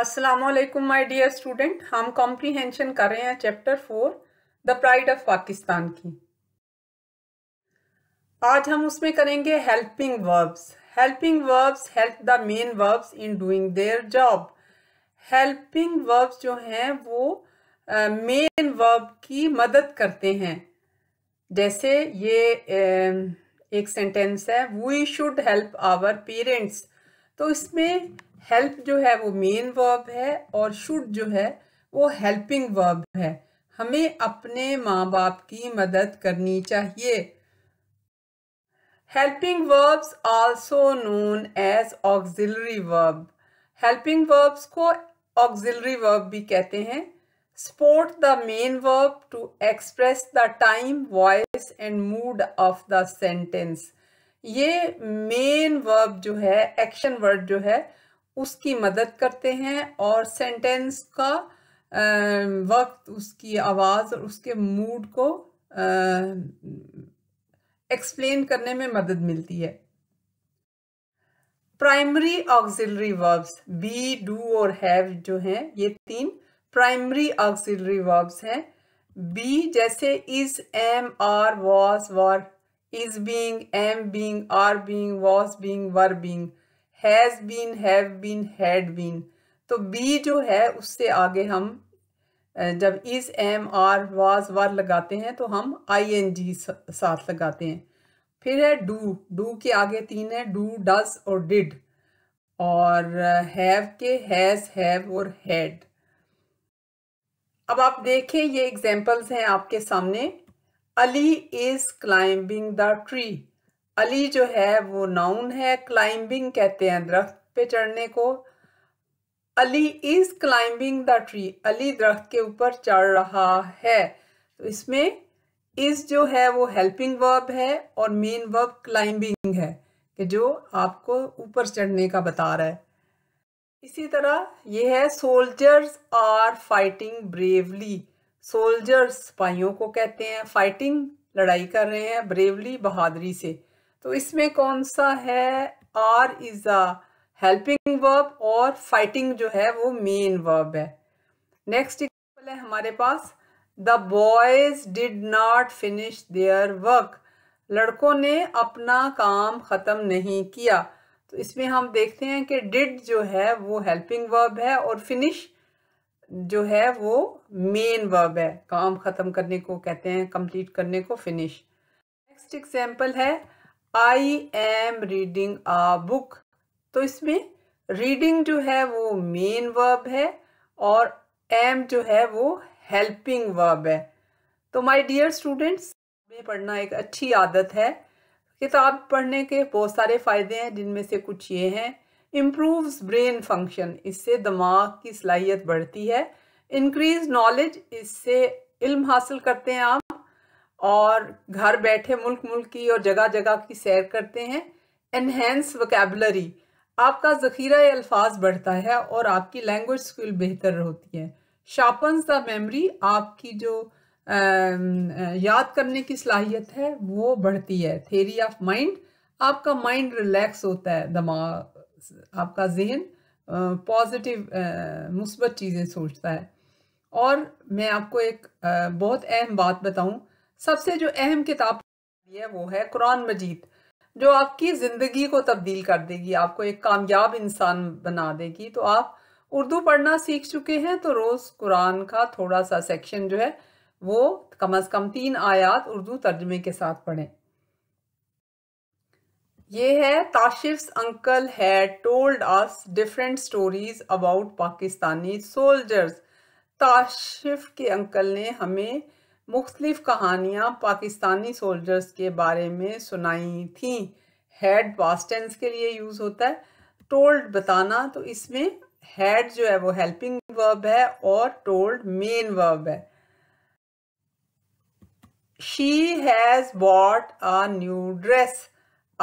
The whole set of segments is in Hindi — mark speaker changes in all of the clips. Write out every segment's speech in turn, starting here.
Speaker 1: असलम माय डियर स्टूडेंट हम कॉम्प्रीहेंशन कर रहे हैं chapter four the pride of Pakistan की आज हम उसमें करेंगे helping verbs helping verbs help the main verbs in doing their job helping verbs जो हैं वो मेन uh, वर्ब की मदद करते हैं जैसे ये uh, एक सेंटेंस है we should help our parents तो इसमें हेल्प जो है वो मेन वर्ब है और शुड जो है वो हेल्पिंग वर्ब है हमें अपने माँ बाप की मदद करनी चाहिए helping verbs also known as auxiliary verb helping verbs को ऑक्सिलरी वर्ब भी कहते हैं support the main verb to express the time voice and mood of the sentence ये मेन वर्ब जो है एक्शन वर्ड जो है उसकी मदद करते हैं और सेंटेंस का वक्त उसकी आवाज़ और उसके मूड को एक्सप्लेन करने में मदद मिलती है primary auxiliary verbs be do और हैव जो हैं ये तीन प्राइमरी ऑक्सिलरी वर्ब्स हैं बी जैसे is am are was were is being, am being, are being, was being, were being, has been, have been, had been. तो be जो है उससे आगे हम जब is, am, are, was, were लगाते हैं तो हम ing एन जी साथ लगाते हैं फिर है do, do के आगे तीन है do, does और did और have के has, have और had. अब आप देखें ये एग्जांपल्स हैं आपके सामने Ali is climbing the tree Ali जो है वो नाउन है क्लाइंबिंग कहते हैं दरख्त पे चढ़ने को Ali is climbing the tree Ali दरख्त के ऊपर चढ़ रहा है तो इसमें इज जो है वो हेल्पिंग वर्ब है और मेन वर्ब क्लाइंबिंग है कि जो आपको ऊपर चढ़ने का बता रहा है इसी तरह ये है soldiers are fighting bravely soldiers सिपाहियों को कहते हैं फाइटिंग लड़ाई कर रहे हैं ब्रेवली बहादुरी से तो इसमें कौन सा है are is a helping verb और फाइटिंग जो है वो मेन वर्ब है नेक्स्ट एग्जाम्पल है हमारे पास the boys did not finish their work लड़कों ने अपना काम ख़त्म नहीं किया तो इसमें हम देखते हैं कि डिड जो है वो हेल्पिंग वर्ब है और फिनिश जो है वो मेन वर्ब है काम ख़त्म करने को कहते हैं कंप्लीट करने को फिनिश नेक्स्ट एग्जाम्पल है I am reading a book तो इसमें रीडिंग जो है वो मेन वर्ब है और एम जो है वो हेल्पिंग वर्ब है तो माय डियर स्टूडेंट्स में पढ़ना एक अच्छी आदत है किताब पढ़ने के बहुत सारे फ़ायदे हैं जिनमें से कुछ ये हैं इम्प्रूव्स ब्रेन फंक्शन इससे दिमाग की सलाहियत बढ़ती है इंक्रीज नॉलेज इससे इल्म हासिल करते हैं आप और घर बैठे मुल्क मुल्क की और जगह जगह की सैर करते हैं एनहेंस वकेबलरी आपका ज़ख़ीरा अल्फाज बढ़ता है और आपकी लैंग्वेज स्किल बेहतर होती है शार्पन्स द मेमरी आपकी जो आ, याद करने की सलाहियत है वो बढ़ती है थेरी ऑफ माइंड आपका माइंड रिलैक्स होता है दिमाग आपका जेन पॉजिटिव मुस्बत चीज़ें सोचता है और मैं आपको एक आ, बहुत अहम बात बताऊं सबसे जो अहम किताब है वो है कुरान मजीद जो आपकी ज़िंदगी को तब्दील कर देगी आपको एक कामयाब इंसान बना देगी तो आप उर्दू पढ़ना सीख चुके हैं तो रोज़ कुरान का थोड़ा सा सेक्शन जो है वो कम अज़ कम तीन आयात उर्दू तर्जमे के साथ पढ़ें ये है Tashif's uncle has told us different stories about Pakistani soldiers Tashif के अंकल ने हमें मुख्तलिफ कहानियाँ पाकिस्तानी सोल्जर्स के बारे में सुनाई थी हैड पास्टेंस के लिए यूज़ होता है टोल्ड बताना तो इसमें हैड जो है वो हेल्पिंग वर्ब है और टोल्ड मेन वर्ब है she has bought a new dress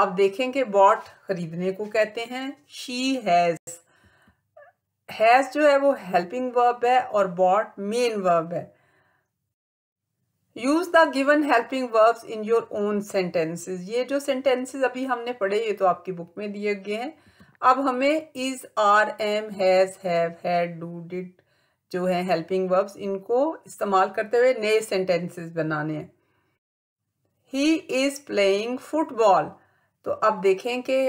Speaker 1: अब देखेंगे बॉट खरीदने को कहते हैं शी हैज़ हैज़ जो है वो हेल्पिंग वर्ब है और बॉट मेन वर्ब है use the given helping verbs in your own sentences ये जो सेंटेंसेस अभी हमने पढ़े ये तो आपकी बुक में दिए गए हैं अब हमें is are am has have had do did जो है हेल्पिंग वर्ब्स इनको इस्तेमाल करते हुए नए सेंटेंसेस बनाने हैं ही इज़ प्लेइंग फुटबॉल तो अब देखें कि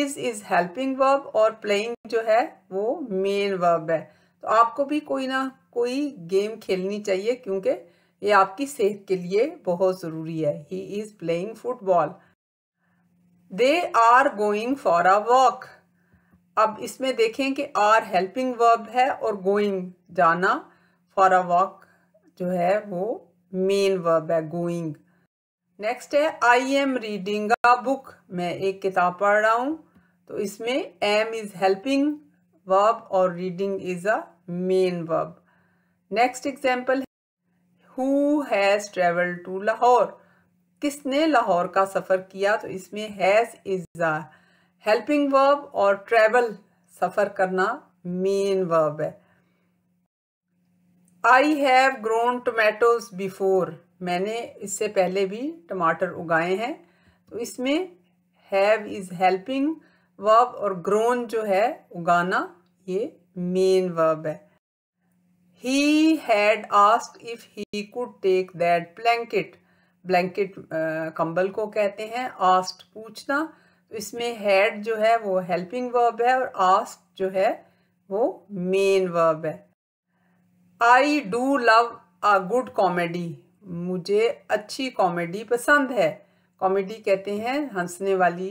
Speaker 1: इज इज हेल्पिंग वर्ब और प्लेइंग जो है वो मेन वर्ब है तो आपको भी कोई ना कोई गेम खेलनी चाहिए क्योंकि ये आपकी सेहत के लिए बहुत ज़रूरी है he is playing football they are going for a walk अब इसमें देखें कि आर हेल्पिंग वर्ब है और गोइंग जाना फॉर अ वॉक जो है वो मेन वर्ब है गोइंग नेक्स्ट है I am reading a book मैं एक किताब पढ़ रहा हूँ तो इसमें एम इज़ हेल्पिंग वर्ब और reading is a main verb next example who has travel to Lahore किसने लाहौर का सफ़र किया तो इसमें has is a helping verb और ट्रेवल सफ़र करना मेन वर्ब है I have grown tomatoes before मैंने इससे पहले भी टमाटर उगाए हैं तो इसमें हैव इज़ हेल्पिंग वर्ब और ग्रोन जो है उगाना ये मेन वर्ब है he had ask if he could take that blanket blanket कंबल को कहते हैं आस्ट पूछना तो इसमें हैड जो है वो हेल्पिंग वर्ब है और आस्ट जो है वो मेन वर्ब है I do love a good comedy मुझे अच्छी कॉमेडी पसंद है कॉमेडी कहते हैं हंसने वाली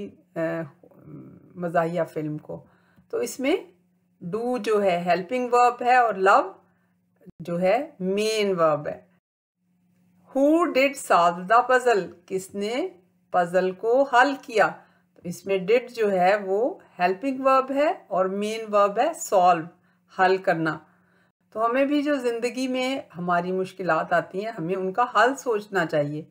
Speaker 1: मज़ाहिया फिल्म को तो इसमें डू जो है हेल्पिंग वर्ब है और लव जो है मेन वर्ब है who did solve the puzzle किसने पज़ल को हल किया तो इसमें डिड जो है वो हेल्पिंग वर्ब है और मेन वर्ब है सॉल्व हल करना तो हमें भी जो ज़िंदगी में हमारी मुश्किल आती हैं हमें उनका हल सोचना चाहिए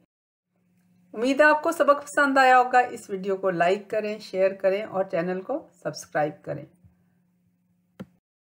Speaker 1: उम्मीद है आपको सबक पसंद आया होगा इस वीडियो को लाइक करें शेयर करें और चैनल को सब्सक्राइब करें